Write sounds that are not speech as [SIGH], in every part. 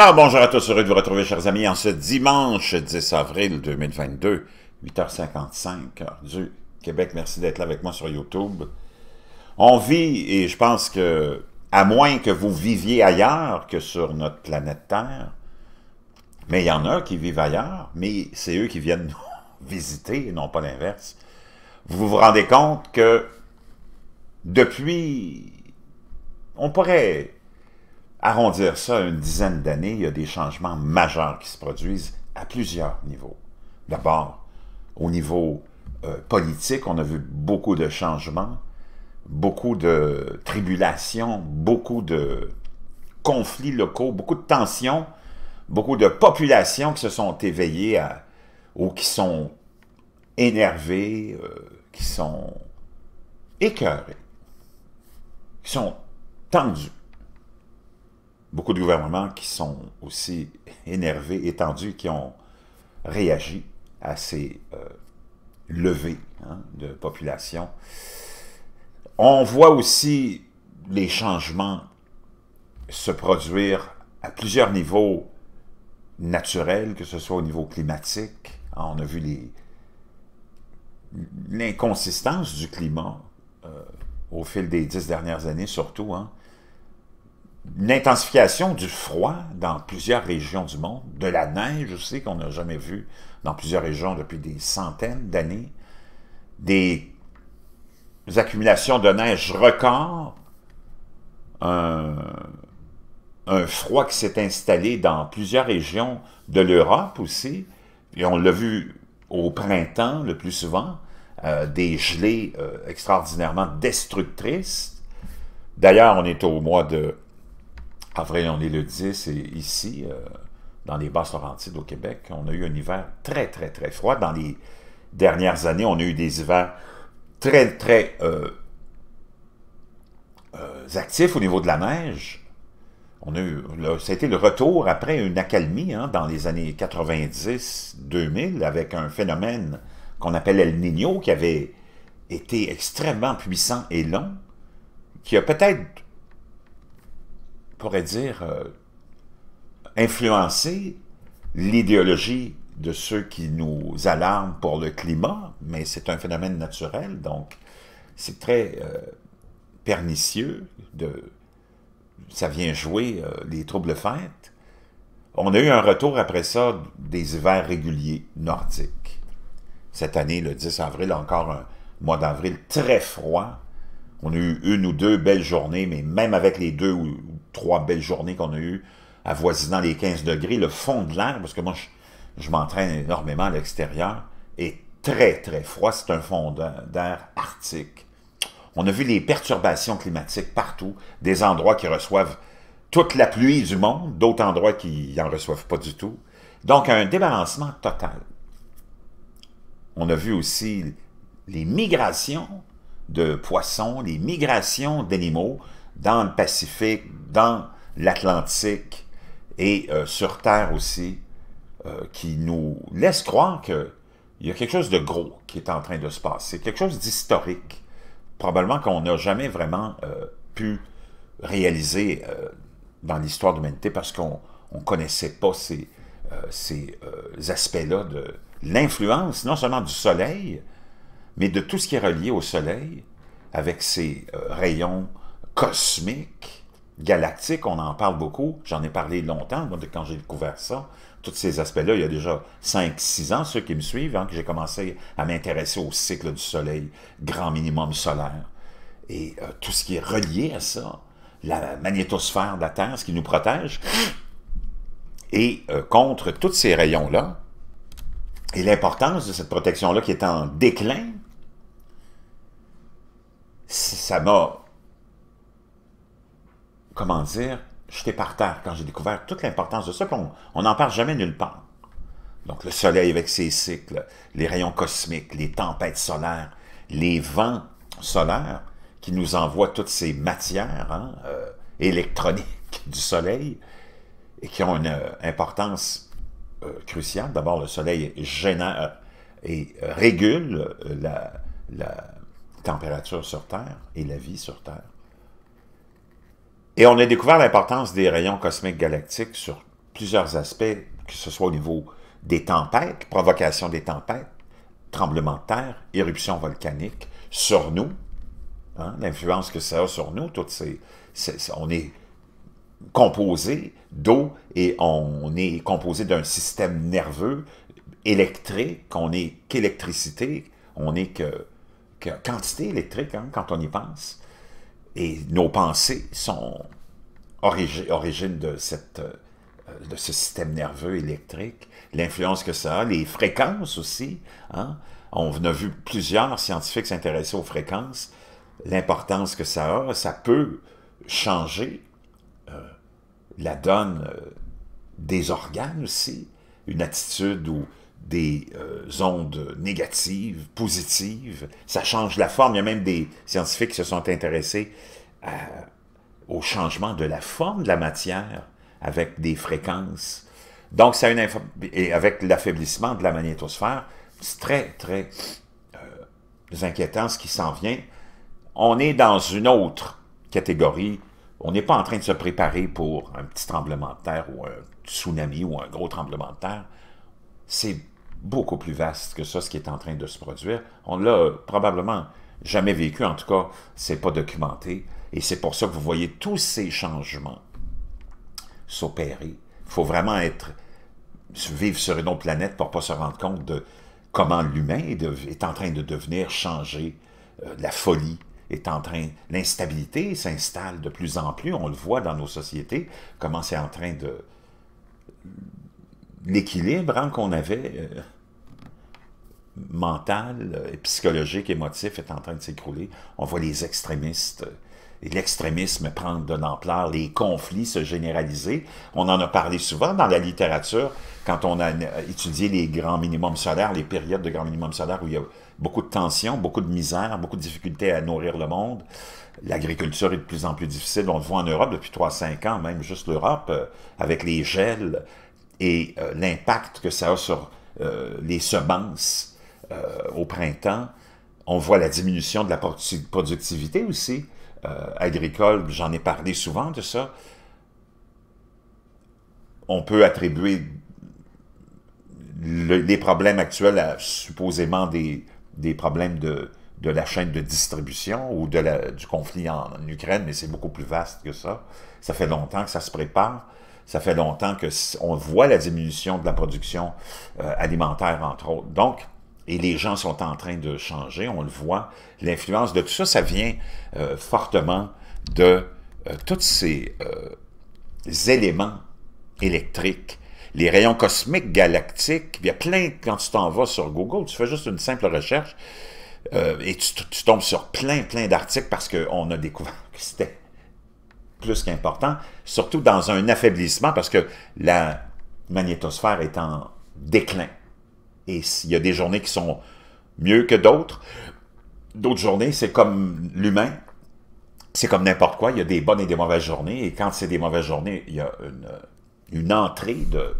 Alors, bonjour à tous, heureux de vous retrouver, chers amis, en ce dimanche 10 avril 2022, 8h55, du Québec. Merci d'être là avec moi sur YouTube. On vit, et je pense que, à moins que vous viviez ailleurs que sur notre planète Terre, mais il y en a qui vivent ailleurs, mais c'est eux qui viennent nous [LAUGHS] visiter, et non pas l'inverse. Vous vous rendez compte que, depuis, on pourrait arrondir ça à une dizaine d'années, il y a des changements majeurs qui se produisent à plusieurs niveaux. D'abord, au niveau euh, politique, on a vu beaucoup de changements, beaucoup de tribulations, beaucoup de conflits locaux, beaucoup de tensions, beaucoup de populations qui se sont éveillées ou qui sont énervées, euh, qui sont écœurées, qui sont tendues beaucoup de gouvernements qui sont aussi énervés, étendus, qui ont réagi à ces euh, levées hein, de population. On voit aussi les changements se produire à plusieurs niveaux naturels, que ce soit au niveau climatique. On a vu l'inconsistance du climat euh, au fil des dix dernières années surtout. Hein une intensification du froid dans plusieurs régions du monde, de la neige aussi qu'on n'a jamais vu dans plusieurs régions depuis des centaines d'années, des accumulations de neige records, un, froid qui s'est installé dans plusieurs régions de l'Europe aussi, et on l'a vu au printemps le plus souvent, euh, des gelées euh, extraordinairement destructrices. D'ailleurs, on est au mois de en vrai, on est le 10 et ici, euh, dans les Basses-Laurentides au Québec, on a eu un hiver très, très, très froid. Dans les dernières années, on a eu des hivers très, très euh, euh, actifs au niveau de la neige. On a eu, ça a été le retour après une accalmie hein, dans les années 90-2000 avec un phénomène qu'on appelle El Niño qui avait été extrêmement puissant et long, qui a peut-être pourrait dire, euh, influencer l'idéologie de ceux qui nous alarment pour le climat, mais c'est un phénomène naturel, donc c'est très euh, pernicieux, de, ça vient jouer euh, les troubles fêtes. On a eu un retour après ça des hivers réguliers nordiques. Cette année, le 10 avril, encore un mois d'avril très froid. On a eu une ou deux belles journées, mais même avec les deux ou trois belles journées qu'on a eues avoisinant les 15 degrés, le fond de l'air, parce que moi, je, je m'entraîne énormément à l'extérieur, est très, très froid. C'est un fond d'air arctique. On a vu les perturbations climatiques partout, des endroits qui reçoivent toute la pluie du monde, d'autres endroits qui n'en reçoivent pas du tout. Donc, un débalancement total. On a vu aussi les migrations de poissons, les migrations d'animaux, dans le Pacifique, dans l'Atlantique et euh, sur Terre aussi, euh, qui nous laisse croire qu'il y a quelque chose de gros qui est en train de se passer, C'est quelque chose d'historique, probablement qu'on n'a jamais vraiment euh, pu réaliser dans l'histoire de l'humanité parce qu'on ne connaissait pas ces, ces aspects-là de l'influence non seulement du Soleil, mais de tout ce qui est relié au Soleil, avec ses rayons, cosmique, galactique, on en parle beaucoup. J'en ai parlé longtemps quand j'ai découvert ça. Tous ces aspects-là, il y a déjà 5-6 ans, ceux qui me suivent, hein, que j'ai commencé à m'intéresser au cycle du soleil, grand minimum solaire. Et euh, tout ce qui est relié à ça, la magnétosphère de la Terre, ce qui nous protège, et euh, contre tous ces rayons-là, et l'importance de cette protection-là qui est en déclin, ça m'a comment dire, j'étais par terre quand j'ai découvert toute l'importance de ça, qu'on n'en parle jamais nulle part. Donc le soleil avec ses cycles, les rayons cosmiques, les tempêtes solaires, les vents solaires qui nous envoient toutes ces matières hein, euh, électroniques du soleil et qui ont une euh, importance euh, cruciale. D'abord, le soleil génère et régule la température sur Terre et la vie sur Terre. Et on a découvert l'importance des rayons cosmiques galactiques sur plusieurs aspects, que ce soit au niveau des tempêtes, provocation des tempêtes, tremblements de terre, éruptions volcaniques, sur nous, hein, l'influence que ça a sur nous, toutes ces, on est composé d'eau et on est composé d'un système nerveux électrique, on n'est qu'électricité, on n'est que, quantité électrique hein, quand on y pense. Et nos pensées sont origines origine de, cette, euh, de ce système nerveux électrique, l'influence que ça a, les fréquences aussi. Hein. On a vu plusieurs scientifiques s'intéresser aux fréquences, l'importance que ça a, ça peut changer euh, la donne euh, des organes aussi, une attitude ou des euh, ondes négatives, positives. Ça change la forme. Il y a même des scientifiques qui se sont intéressés euh, au changement de la forme de la matière avec des fréquences. Donc, ça une et avec l'affaiblissement de la magnétosphère, c'est très, très euh, inquiétant ce qui s'en vient. On est dans une autre catégorie. On n'est pas en train de se préparer pour un petit tremblement de terre ou un tsunami ou un gros tremblement de terre. C'est beaucoup plus vaste que ça, ce qui est en train de se produire. On l'a euh, probablement jamais vécu, en tout cas, c'est pas documenté, et c'est pour ça que vous voyez tous ces changements s'opérer. Il faut vraiment être vivre sur une autre planète pour pas se rendre compte de comment l'humain est, en train de devenir changé, euh, la folie est en train, l'instabilité s'installe de plus en plus, on le voit dans nos sociétés, comment c'est en train de l'équilibre hein, qu'on avait euh, mental mental, euh, psychologique, émotif est en train de s'écrouler. On voit les extrémistes euh, et l'extrémisme prendre de l'ampleur, les conflits se généraliser. On en a parlé souvent dans la littérature, quand on a étudié les grands minimums solaires, les périodes de grands minimums solaires où il y a beaucoup de tensions, beaucoup de misère, beaucoup de difficultés à nourrir le monde. L'agriculture est de plus en plus difficile. On le voit en Europe depuis 3-5 ans, même juste l'Europe, avec les gels, et euh, l'impact que ça a sur euh, les semences euh, au printemps. On voit la diminution de la productivité aussi agricole, j'en ai parlé souvent de ça. On peut attribuer les problèmes actuels à supposément des, problèmes de, la chaîne de distribution ou de du conflit en Ukraine, mais c'est beaucoup plus vaste que ça. Ça fait longtemps que ça se prépare. Ça fait longtemps qu'on voit la diminution de la production euh, alimentaire, entre autres. Donc, et les gens sont en train de changer, on le voit. L'influence de tout ça, ça vient euh, fortement de euh, tous ces éléments électriques les rayons cosmiques galactiques. Il y a plein, quand tu t'en vas sur Google, tu fais juste une simple recherche et tu, tu, tombes sur plein, plein d'articles parce qu'on a découvert [LAUGHS] que c'était plus qu'important, surtout dans un affaiblissement, parce que la magnétosphère est en déclin. Et il y a des journées qui sont mieux que d'autres. D'autres journées, c'est comme l'humain, c'est comme n'importe quoi, il y a des bonnes et des mauvaises journées, et quand c'est des mauvaises journées, il y a une, une entrée de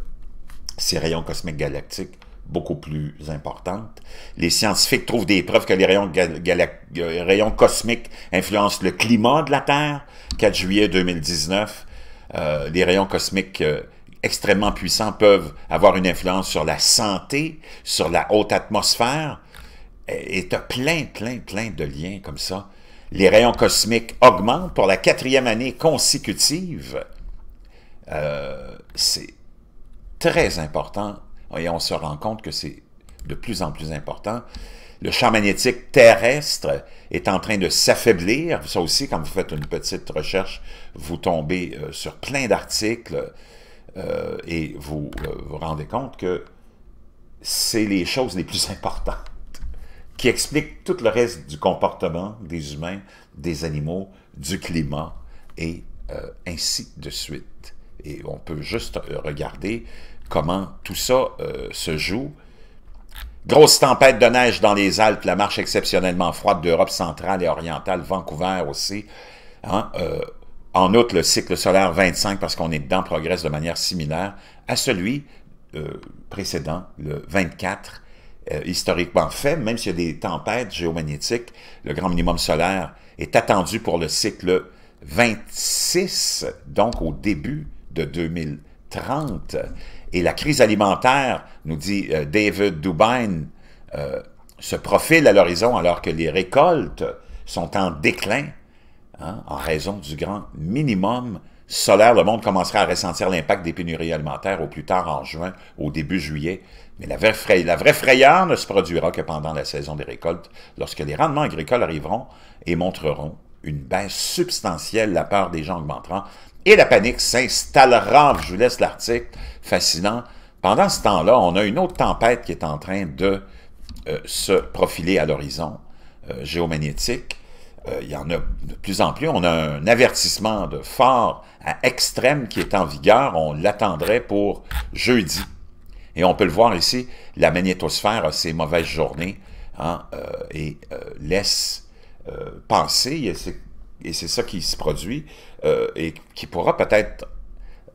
ces rayons cosmiques galactiques beaucoup plus importante. Les scientifiques trouvent des preuves que les rayons, euh, rayons cosmiques influencent le climat de la Terre. 4 juillet 2019, euh, les rayons cosmiques euh, extrêmement puissants peuvent avoir une influence sur la santé, sur la haute atmosphère. Et tu plein, plein, plein de liens comme ça. Les rayons cosmiques augmentent pour la quatrième année consécutive. C'est très important et on se rend compte que c'est de plus en plus important. Le champ magnétique terrestre est en train de s'affaiblir. Ça aussi, quand vous faites une petite recherche, vous tombez euh, sur plein d'articles euh, et vous euh, vous rendez compte que c'est les choses les plus [LAUGHS] importantes qui expliquent tout le reste du comportement des humains, des animaux, du climat et ainsi de suite. Et on peut juste regarder comment tout ça euh, se joue. Grosse tempête de neige dans les Alpes, la marche exceptionnellement froide d'Europe centrale et orientale, Vancouver aussi. Hein, euh, en outre, le cycle solaire 25, parce qu'on est dedans, progresse de manière similaire à celui euh, précédent, le 24, historiquement fait, même s'il y a des tempêtes géomagnétiques, le grand minimum solaire est attendu pour le cycle 26, donc au début de 2000, et la crise alimentaire, nous dit euh, David Dubain, euh, se profile à l'horizon alors que les récoltes sont en déclin hein, en raison du grand minimum solaire. Le monde commencera à ressentir l'impact des pénuries alimentaires au plus tard en juin, au début juillet. Mais la vraie, frayeur, la vraie frayeur ne se produira que pendant la saison des récoltes, lorsque les rendements agricoles arriveront et montreront une baisse substantielle, la part des gens augmentera, et la panique s'installera, je vous laisse l'article, fascinant. Pendant ce temps-là, on a une autre tempête qui est en train de euh, se profiler à l'horizon euh, géomagnétique. Euh, il y en a de plus en plus. On a un avertissement de fort à extrême qui est en vigueur. On l'attendrait pour jeudi. Et on peut le voir ici, la magnétosphère a ses mauvaises journées hein, et laisse penser, et c'est ça qui se produit euh, et qui pourra peut-être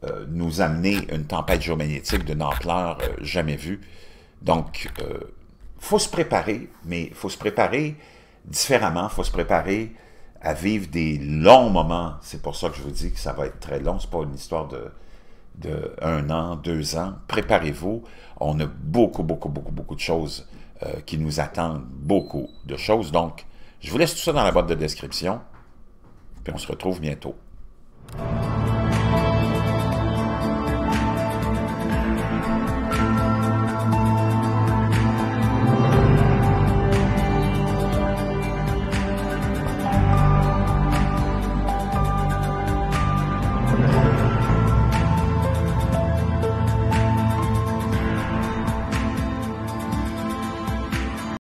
euh, nous amener une tempête géomagnétique d'une ampleur euh, jamais vue. Donc, il faut se préparer, mais il faut se préparer différemment, il faut se préparer à vivre des longs moments. C'est pour ça que je vous dis que ça va être très long, c'est pas une histoire de, de un an, deux ans. Préparez-vous, on a beaucoup, beaucoup, beaucoup, beaucoup de choses qui nous attendent, beaucoup de choses. Donc, je vous laisse tout ça dans la boîte de description. Puis on se retrouve bientôt.